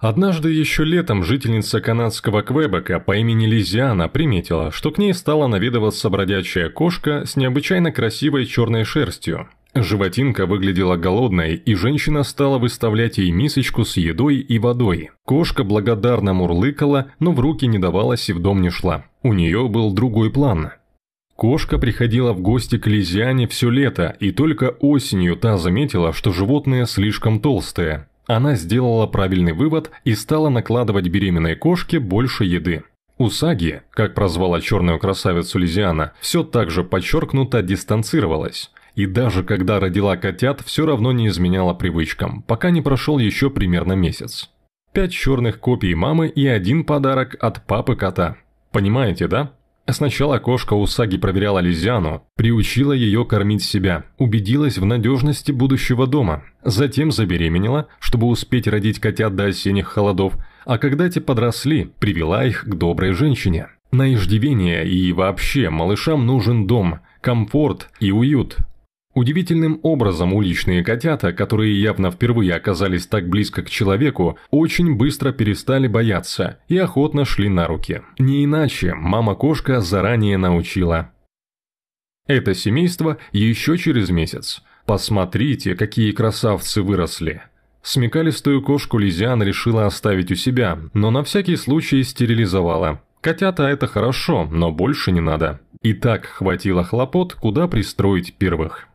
Однажды еще летом жительница канадского Квебека по имени Лизиана приметила, что к ней стала наведываться бродячая кошка с необычайно красивой черной шерстью. Животинка выглядела голодной, и женщина стала выставлять ей мисочку с едой и водой. Кошка благодарно мурлыкала, но в руки не давалась и в дом не шла. У нее был другой план. Кошка приходила в гости к Лизиане все лето, и только осенью та заметила, что животное слишком толстое, она сделала правильный вывод и стала накладывать беременной кошке больше еды. Усаги, как прозвала черную красавицу Лизиана, все так же подчеркнуто дистанцировалась. И даже когда родила котят, все равно не изменяла привычкам, пока не прошел еще примерно месяц. Пять черных копий мамы и один подарок от папы кота. Понимаете, да? Сначала кошка Усаги проверяла Лизиану, приучила ее кормить себя, убедилась в надежности будущего дома, затем забеременела, чтобы успеть родить котят до осенних холодов, а когда те подросли, привела их к доброй женщине. На иждивение и вообще малышам нужен дом, комфорт и уют, Удивительным образом уличные котята, которые явно впервые оказались так близко к человеку, очень быстро перестали бояться и охотно шли на руки. Не иначе мама-кошка заранее научила. Это семейство еще через месяц. Посмотрите, какие красавцы выросли. Смекалистую кошку Лизиан решила оставить у себя, но на всякий случай стерилизовала. Котята это хорошо, но больше не надо. И так хватило хлопот, куда пристроить первых.